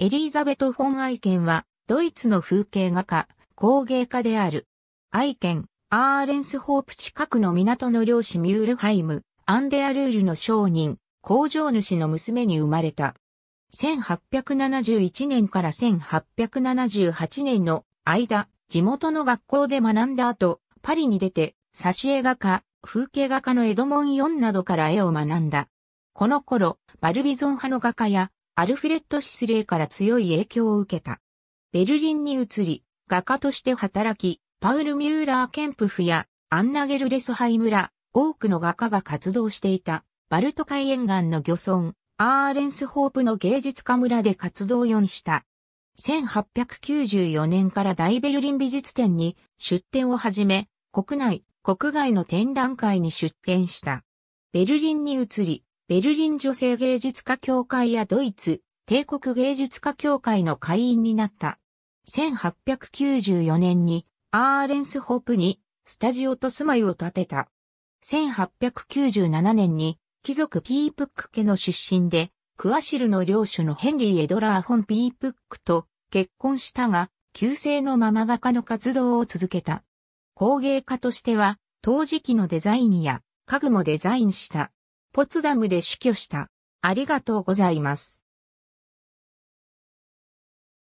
エリーザベト・フォン・アイケンは、ドイツの風景画家、工芸家である。アイケン、アーレンスホープ近くの港の漁師ミュールハイム、アンデアルールの商人、工場主の娘に生まれた。1871年から1878年の間、地元の学校で学んだ後、パリに出て、挿絵画家、風景画家のエドモン・ヨンなどから絵を学んだ。この頃、バルビゾン派の画家やアルフレッド・シスレーから強い影響を受けた。ベルリンに移り、画家として働き、パウル・ミューラー・ケンプフやアンナ・ゲルレスハイ村、多くの画家が活動していた、バルト海沿岸の漁村、アーレンス・ホープの芸術家村で活動を4した。1894年から大ベルリン美術展に出展を始め、国内、国外の展覧会に出展した。ベルリンに移り、ベルリン女性芸術家協会やドイツ、帝国芸術家協会の会員になった。1894年にアーレンスホープにスタジオと住まいを建てた。1897年に貴族ピープック家の出身で、クアシルの領主のヘンリー・エドラー・フォン・ピープックと結婚したが、旧姓のまま画家の活動を続けた。工芸家としては、陶磁器のデザインや家具もデザインした。ポツダムで死去した。ありがとうございます。